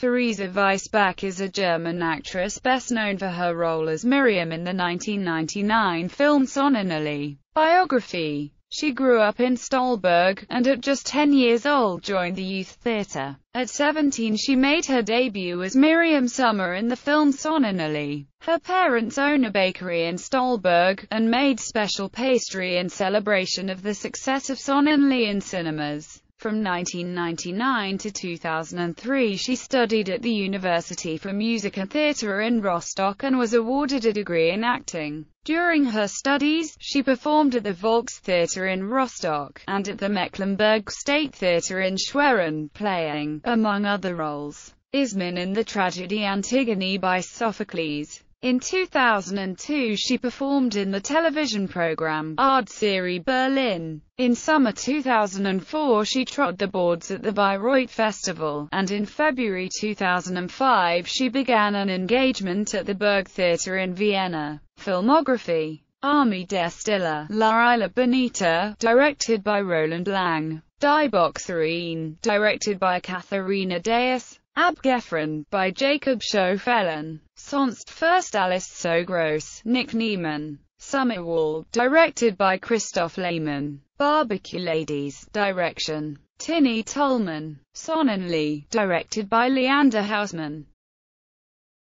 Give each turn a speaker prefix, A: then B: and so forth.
A: Theresa Weisbach is a German actress best known for her role as Miriam in the 1999 film Sonnenallee biography. She grew up in Stolberg, and at just 10 years old joined the youth theatre. At 17 she made her debut as Miriam Summer in the film Sonnenallee. Her parents own a bakery in Stolberg, and made special pastry in celebration of the success of Sonnenallee in cinemas. From 1999 to 2003 she studied at the University for Music and Theatre in Rostock and was awarded a degree in acting. During her studies, she performed at the Volkstheater in Rostock, and at the Mecklenburg State Theatre in Schwerin, playing, among other roles, Ismin in the tragedy Antigone by Sophocles. In 2002 she performed in the television program, Ard Serie Berlin. In summer 2004 she trod the boards at the Bayreuth Festival, and in February 2005 she began an engagement at the Burgtheater in Vienna. Filmography Army der Stille, La Isla Bonita, directed by Roland Lang. Die Boxerine, directed by Katharina Deus. Ab by Jacob Schofelen, Sonst first Alice So Gross, Nick Neiman. Summerwall, directed by Christoph Lehmann. Barbecue Ladies, direction, Tinny Tolman. Sonnenlee, directed by Leander Hausman.